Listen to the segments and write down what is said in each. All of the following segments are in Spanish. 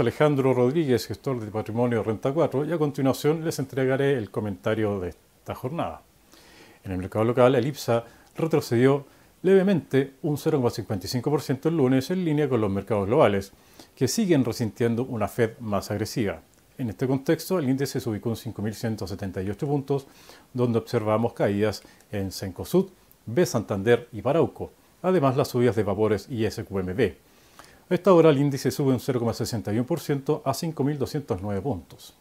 Alejandro Rodríguez, gestor de patrimonio Renta 4, y a continuación les entregaré el comentario de esta jornada. En el mercado local, el IPSA retrocedió levemente un 0,55% el lunes en línea con los mercados globales, que siguen resintiendo una Fed más agresiva. En este contexto, el índice se ubicó en 5.178 puntos, donde observamos caídas en Sencosud, B Santander y Parauco, además las subidas de vapores y SQMB. A esta hora el índice sube un 0,61% a 5.209 puntos.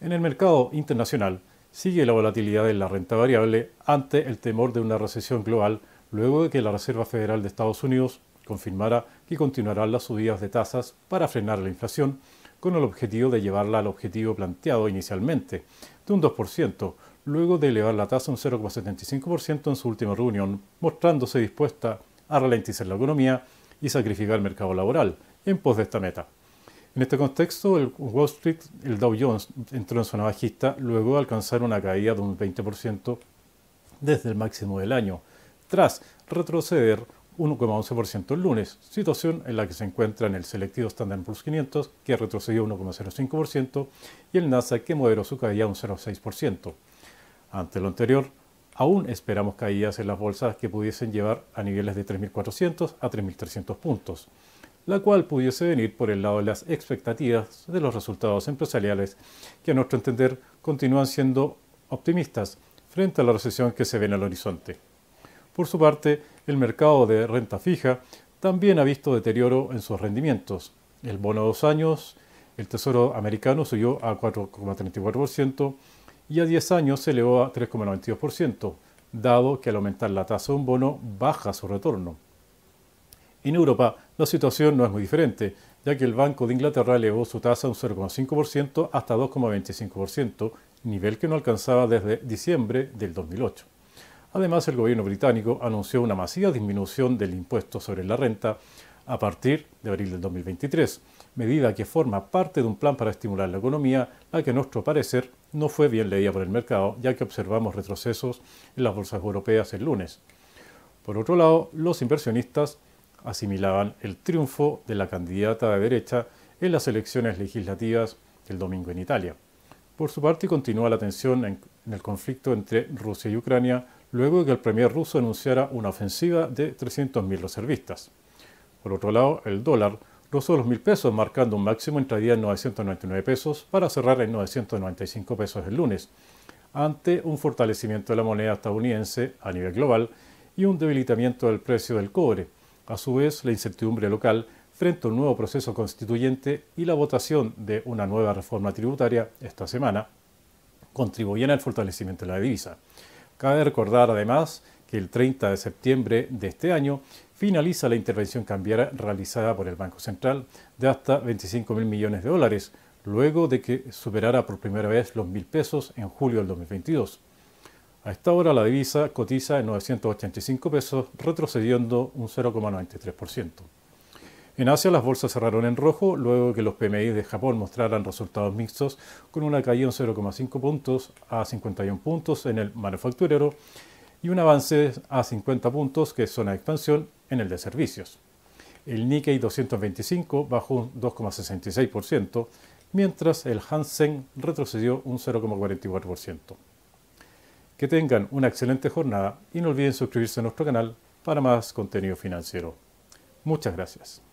En el mercado internacional sigue la volatilidad de la renta variable ante el temor de una recesión global luego de que la Reserva Federal de Estados Unidos confirmara que continuarán las subidas de tasas para frenar la inflación con el objetivo de llevarla al objetivo planteado inicialmente, de un 2%, luego de elevar la tasa un 0,75% en su última reunión, mostrándose dispuesta a ralentizar la economía y sacrificar el mercado laboral en pos de esta meta. En este contexto, el Wall Street, el Dow Jones, entró en zona bajista luego de alcanzar una caída de un 20% desde el máximo del año, tras retroceder 1,11% el lunes, situación en la que se encuentran el selectivo Standard Poor's 500, que retrocedió 1,05%, y el NASA, que moderó su caída un 0,6%. Ante lo anterior, aún esperamos caídas en las bolsas que pudiesen llevar a niveles de 3.400 a 3.300 puntos, la cual pudiese venir por el lado de las expectativas de los resultados empresariales, que a nuestro entender continúan siendo optimistas frente a la recesión que se ve en el horizonte. Por su parte, el mercado de renta fija también ha visto deterioro en sus rendimientos. El bono a dos años, el Tesoro americano subió a 4,34%, y a 10 años se elevó a 3,92%, dado que al aumentar la tasa de un bono baja su retorno. En Europa, la situación no es muy diferente, ya que el Banco de Inglaterra elevó su tasa un 0,5% hasta 2,25%, nivel que no alcanzaba desde diciembre del 2008. Además, el gobierno británico anunció una masiva disminución del impuesto sobre la renta a partir de abril del 2023 medida que forma parte de un plan para estimular la economía, la que a nuestro parecer no fue bien leída por el mercado, ya que observamos retrocesos en las bolsas europeas el lunes. Por otro lado, los inversionistas asimilaban el triunfo de la candidata de derecha en las elecciones legislativas del domingo en Italia. Por su parte, continúa la tensión en, el conflicto entre Rusia y Ucrania luego de que el premier ruso anunciara una ofensiva de 300.000 reservistas. Por otro lado, el dólar los los mil pesos, marcando un máximo en en 999 pesos para cerrar en 995 pesos el lunes, ante un fortalecimiento de la moneda estadounidense a nivel global y un debilitamiento del precio del cobre. A su vez, la incertidumbre local frente a un nuevo proceso constituyente y la votación de una nueva reforma tributaria esta semana contribuyen al fortalecimiento de la divisa. Cabe recordar además que el 30 de septiembre de este año finaliza la intervención cambiaria realizada por el Banco Central de hasta 25 mil millones de dólares, luego de que superara por primera vez los mil pesos en julio del 2022. A esta hora la divisa cotiza en 985 pesos, retrocediendo un 0,93%. En Asia las bolsas cerraron en rojo luego que los PMI de Japón mostraran resultados mixtos con una caída en 0,5 puntos a 51 puntos en el manufacturero y un avance a 50 puntos que es zona de expansión en el de servicios. El Nikkei 225 bajó un 2,66%, mientras el Hansen retrocedió un 0,44%. Que tengan una excelente jornada y no olviden suscribirse a nuestro canal para más contenido financiero. Muchas gracias.